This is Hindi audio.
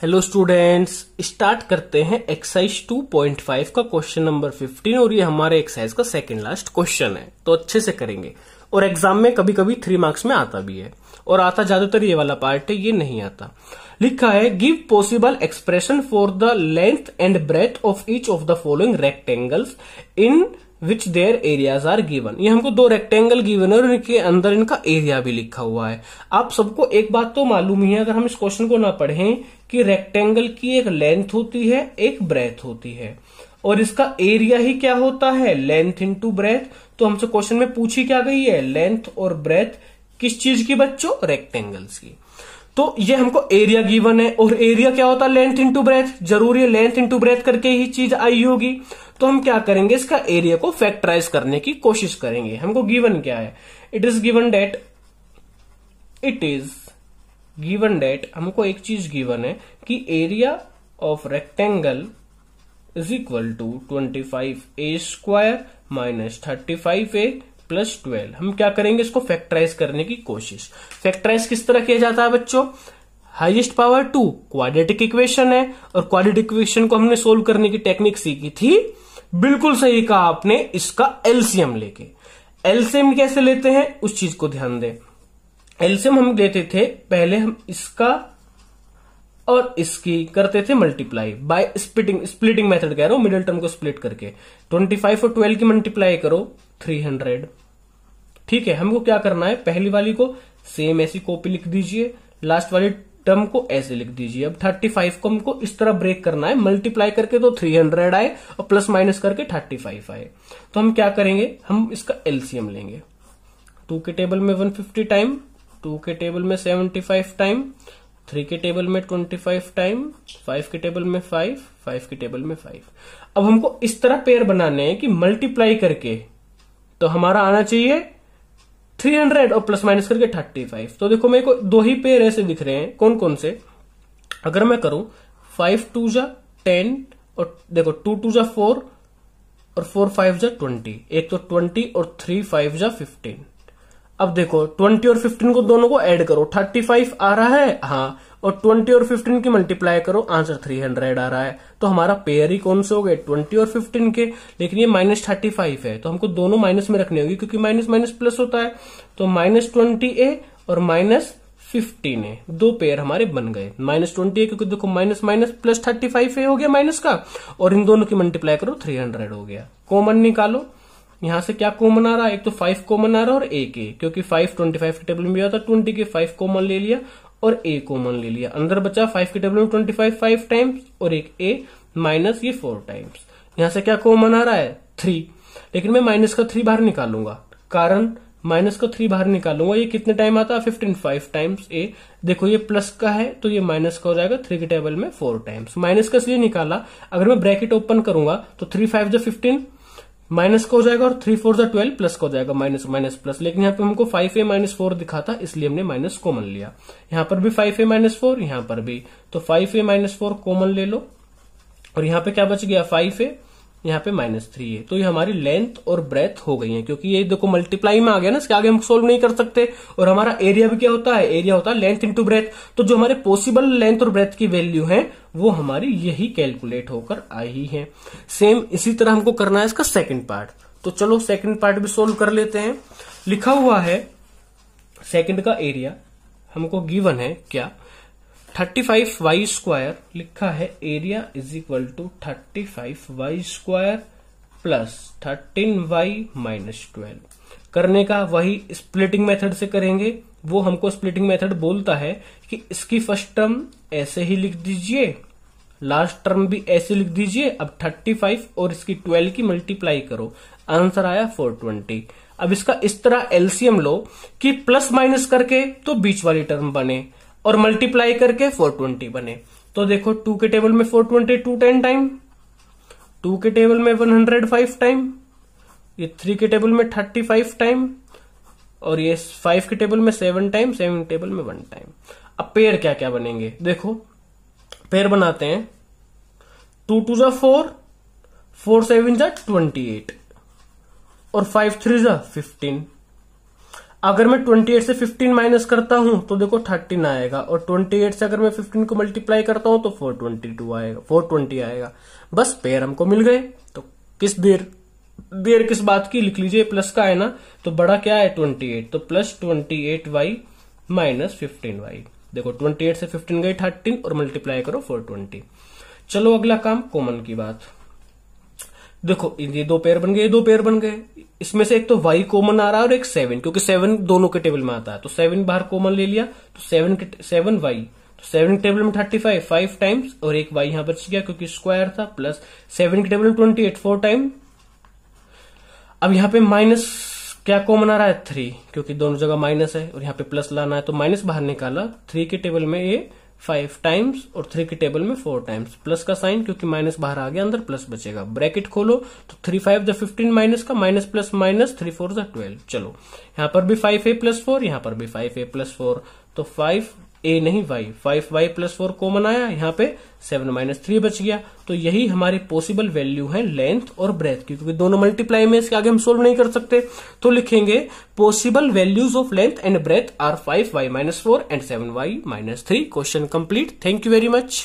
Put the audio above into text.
हेलो स्टूडेंट्स स्टार्ट करते हैं एक्सरसाइज 2.5 का क्वेश्चन नंबर 15 और ये हमारे एक्सरसाइज का सेकंड लास्ट क्वेश्चन है तो अच्छे से करेंगे और एग्जाम में कभी कभी थ्री मार्क्स में आता भी है और आता ज्यादातर ये वाला पार्ट है ये नहीं आता लिखा है give possible expression for the length and breadth of each of the following rectangles in which their areas are given ये हमको दो रेक्टेंगल गिवन है और इनके अंदर इनका एरिया भी लिखा हुआ है आप सबको एक बात तो मालूम ही है अगर हम इस क्वेश्चन को ना पढ़ें कि रेक्टेंगल की एक लेंथ होती है एक ब्रेथ होती है और इसका एरिया ही क्या होता है लेंथ इनटू ब्रेथ तो हमसे क्वेश्चन में पूछी क्या गई है लेंथ और ब्रेथ किस चीज की बच्चों रेक्टेंगल्स की तो ये हमको एरिया गिवन है और एरिया क्या होता है लेंथ इंटू ब्रेथ जरूरी है लेंथ इंटू ब्रेथ करके ही चीज आई होगी तो हम क्या करेंगे इसका एरिया को फैक्टराइज करने की कोशिश करेंगे हमको गिवन क्या है it is given that it is given that हमको एक चीज गिवन है कि area of rectangle is equal to twenty five a square minus thirty five a plus twelve हम क्या करेंगे इसको फैक्टराइज करने की कोशिश फैक्टराइज किस तरह किया जाता है बच्चों highest power two quadratic equation है और क्वाड्रेटिक इक्वेशन को हमने सोल्व करने की टेक्निक सीखी थी बिल्कुल सही कहा आपने इसका एलसीएम लेके एलसीएम कैसे लेते हैं उस चीज को ध्यान दें एलसीएम हम लेते थे पहले हम इसका और इसकी करते थे multiply by splitting splitting method कह रहा हूं मिडिल टर्म को स्प्लिट करके 25 और 12 की मल्टीप्लाई करो 300 ठीक है हमको क्या करना है पहली वाली को सेम ऐसी कॉपी लिख दीजिए लास्ट वाली टर्म को ऐसे लिख दीजिए अब 35 को हमको इस तरह ब्रेक करना है मल्टीप्लाई करके तो 300 आए और प्लस माइनस करके 35 आए तो हम क्या करेंगे हम इसका एलसीएम लेंगे टू के टेबल में 150 टाइम टू के टेबल में 75 टाइम थ्री के टेबल में ट्वेंटी फाइव टाइम फाइव के टेबल में फाइव फाइव के टेबल में फाइव अब हमको इस तरह पेयर बनाने हैं कि मल्टीप्लाई करके तो हमारा आना चाहिए थ्री हंड्रेड और प्लस माइनस करके थर्टी फाइव तो देखो मेरे को दो ही पेयर ऐसे दिख रहे हैं कौन कौन से अगर मैं करूं फाइव टू जा टेन और देखो टू टू जा फोर और फोर फाइव जा ट्वेंटी एक तो ट्वेंटी और थ्री फाइव जा फिफ्टीन अब देखो ट्वेंटी और फिफ्टीन को दोनों को ऐड करो थर्टी फाइव आ रहा है हाँ और ट्वेंटी और फिफ्टीन की मल्टीप्लाई करो आंसर थ्री हंड्रेड आ रहा है तो हमारा पेयर ही कौन से हो गए ट्वेंटी और फिफ्टीन के लेकिन ये माइनस थर्टी फाइव है तो हमको दोनों माइनस में रखने होगी क्योंकि माइनस माइनस प्लस होता है तो माइनस ट्वेंटी ए और माइनस फिफ्टीन ए दो पेयर हमारे बन गए माइनस ट्वेंटी है क्योंकि देखो minus minus plus thirty five हो गया माइनस का और इन दोनों की मल्टीप्लाई करो थ्री हंड्रेड हो गया कॉमन निकालो यहां से क्या कॉमन आ रहा है एक तो फाइव कॉमन आ रहा है और ए के क्योंकि फाइव ट्वेंटी फाइव के टेबल में भी था ट्वेंटी के फाइव कॉमन ले लिया और ए कॉमन ले लिया अंदर बचा फाइव के टेबल में ट्वेंटी फाइव फाइव टाइम्स और एक ए माइनस ये फोर टाइम्स यहां से क्या कॉमन आ रहा है थ्री लेकिन मैं माइनस का थ्री बाहर निकालूंगा कारण माइनस का थ्री बाहर निकालूंगा ये कितने टाइम आता है फिफ्टीन फाइव टाइम्स ए देखो ये प्लस का है तो ये माइनस का हो जाएगा थ्री के टेबल में फोर टाइम्स माइनस का इसलिए निकाला अगर मैं ब्रैकेट ओपन करूंगा तो थ्री फाइव जो फिफ्टीन माइनस का हो जाएगा और थ्री फोर जो ट्वेल्व प्लस का हो जाएगा माइनस माइनस प्लस लेकिन यहाँ पे हमको फाइव ए माइनस फोर दिखा था इसलिए हमने माइनस कॉमन लिया यहाँ पर भी फाइव ए माइनस फोर यहाँ पर भी तो five a minus four common ले लो और यहाँ पे क्या बच गया फाइव ए यहाँ पे माइनस थ्री है तो ये हमारी लेंथ और ब्रेथ हो गई है क्योंकि ये देखो मल्टीप्लाई में आ गया ना इसके आगे हम सोल्व नहीं कर सकते और हमारा एरिया भी क्या होता है एरिया होता है लेंथ इंटू ब्रेथ तो जो हमारे पॉसिबल लेंथ और ब्रेथ की वैल्यू है वो हमारी यही कैलकुलेट होकर आई है सेम इसी तरह हमको करना है इसका सेकेंड पार्ट तो चलो सेकेंड पार्ट भी सोल्व कर लेते हैं लिखा हुआ है सेकेंड का एरिया हमको गिवन है क्या थर्टी फाइव वाई स्क्वायर लिखा है area is equal to thirty five y square plus thirteen y minus twelve करने का वही स्प्लिटिंग मेथड से करेंगे वो हमको स्प्लिटिंग मेथड बोलता है कि इसकी फर्स्ट टर्म ऐसे ही लिख दीजिए लास्ट टर्म भी ऐसे लिख दीजिए अब 35 और इसकी 12 की मल्टीप्लाई करो आंसर आया 420 अब इसका इस तरह एलसीएम लो कि प्लस माइनस करके तो बीच वाली टर्म बने और मल्टीप्लाई करके 420 बने तो देखो टू के टेबल में 420 टू टेन टाइम टू के टेबल में 105 टाइम ये थ्री के टेबल में 35 टाइम और ये फाइव के टेबल में सेवन टाइम सेवन टेबल में वन टाइम अब पेड़ क्या क्या बनेंगे देखो पेड़ बनाते हैं टू टू जा फोर फोर सेवन जा ट्वेंटी एट और फाइव थ्री जा फिफ्टीन अगर मैं 28 से 15 माइनस करता हूं तो देखो 13 आएगा और 28 से अगर मैं 15 को मल्टीप्लाई करता हूं तो 422 आएगा 420 आएगा बस पेयर हमको मिल गए तो किस देर देर किस बात की लिख लीजिए प्लस का है ना तो बड़ा क्या है 28 तो plus twenty eight y minus fifteen y देखो 28 से 15 गई 13 और मल्टीप्लाई करो 420 चलो अगला काम कॉमन की बात देखो ये दो पेयर बन गए ये दो पेयर बन गए इसमें से एक तो वाई कॉमन आ रहा है और एक सेवन क्योंकि सेवन दोनों के टेबल में आता है तो सेवन बाहर कॉमन ले लिया तो सेवन सेवन वाई तो सेवन के टेबल में थर्टी फाइव फाइव टाइम्स और एक वाई यहां बच गया क्योंकि स्क्वायर था प्लस सेवन के टेबल में ट्वेंटी एट फोर टाइम अब यहां पे माइनस क्या कॉमन आ रहा है थ्री क्योंकि दोनों जगह माइनस है और यहां पे प्लस लाना है तो माइनस बाहर निकाला थ्री के टेबल में ये फाइव टाइम्स और थ्री के टेबल में फोर टाइम्स प्लस का साइन क्योंकि माइनस बाहर आ गया अंदर प्लस बचेगा ब्रैकेट खोलो तो three five the fifteen minus का minus plus minus three four the twelve चलो यहां पर भी फाइव ए प्लस फोर यहां पर भी फाइव ए प्लस फोर तो फाइव ए नहीं y five y plus four common आया यहाँ पे सेवन माइनस थ्री बच गया तो यही हमारी पॉसिबल वैल्यू है लेंथ और ब्रेथ की क्योंकि दोनों मल्टीप्लाई में इसके आगे हम सोल्व नहीं कर सकते तो लिखेंगे possible values of length and breadth are five y minus four and seven y minus three question complete thank you very much